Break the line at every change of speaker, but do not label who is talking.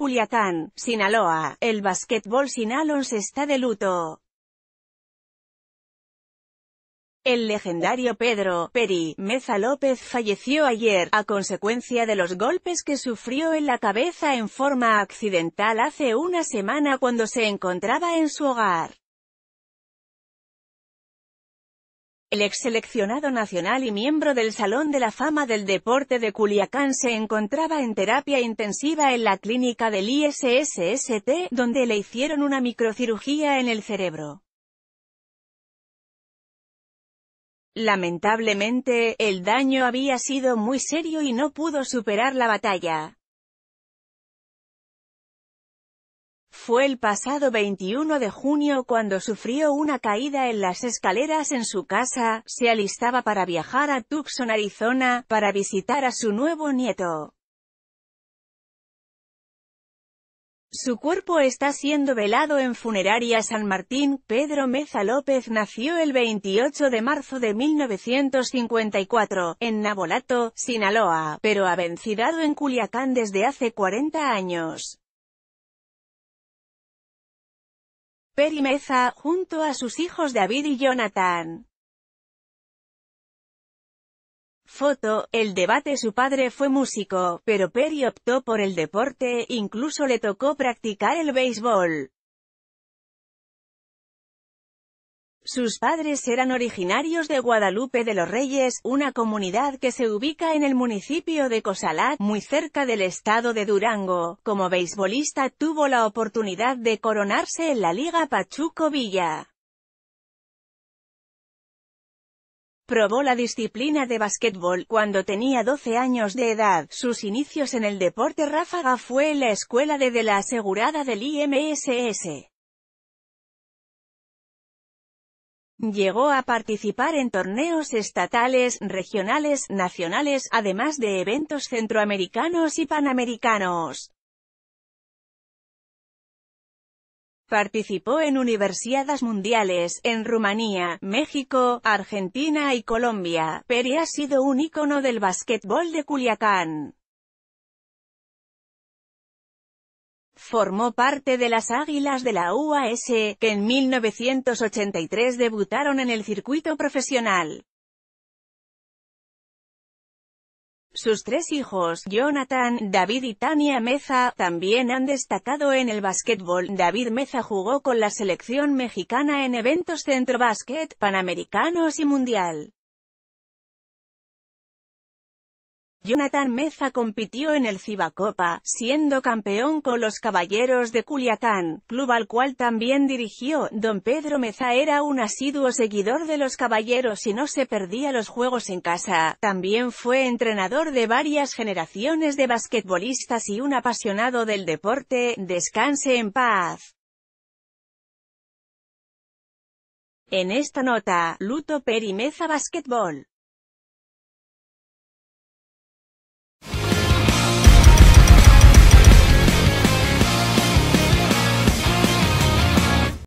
Culiacán, Sinaloa, el básquetbol Sinalons está de luto. El legendario Pedro Peri Meza López falleció ayer, a consecuencia de los golpes que sufrió en la cabeza en forma accidental hace una semana cuando se encontraba en su hogar. El ex seleccionado nacional y miembro del Salón de la Fama del Deporte de Culiacán se encontraba en terapia intensiva en la clínica del ISSST, donde le hicieron una microcirugía en el cerebro. Lamentablemente, el daño había sido muy serio y no pudo superar la batalla. Fue el pasado 21 de junio cuando sufrió una caída en las escaleras en su casa, se alistaba para viajar a Tucson, Arizona, para visitar a su nuevo nieto. Su cuerpo está siendo velado en Funeraria San Martín. Pedro Meza López nació el 28 de marzo de 1954, en Nabolato, Sinaloa, pero ha vencido en Culiacán desde hace 40 años. Peri Meza, junto a sus hijos David y Jonathan. Foto, el debate Su padre fue músico, pero Peri optó por el deporte, incluso le tocó practicar el béisbol. Sus padres eran originarios de Guadalupe de los Reyes, una comunidad que se ubica en el municipio de Cosalat, muy cerca del estado de Durango. Como beisbolista tuvo la oportunidad de coronarse en la Liga Pachuco Villa. probó la disciplina de básquetbol cuando tenía 12 años de edad. Sus inicios en el deporte ráfaga fue en la escuela de, de la asegurada del IMSS. Llegó a participar en torneos estatales, regionales, nacionales, además de eventos centroamericanos y panamericanos. Participó en universidades mundiales, en Rumanía, México, Argentina y Colombia, pero ha sido un ícono del básquetbol de Culiacán. Formó parte de las Águilas de la UAS, que en 1983 debutaron en el circuito profesional. Sus tres hijos, Jonathan, David y Tania Meza, también han destacado en el básquetbol. David Meza jugó con la selección mexicana en eventos centro panamericanos y mundial. Jonathan Meza compitió en el Cibacopa, siendo campeón con los Caballeros de Culiacán, club al cual también dirigió. Don Pedro Meza era un asiduo seguidor de los Caballeros y no se perdía los juegos en casa. También fue entrenador de varias generaciones de basquetbolistas y un apasionado del deporte. Descanse en paz. En esta nota, Luto Meza Basketball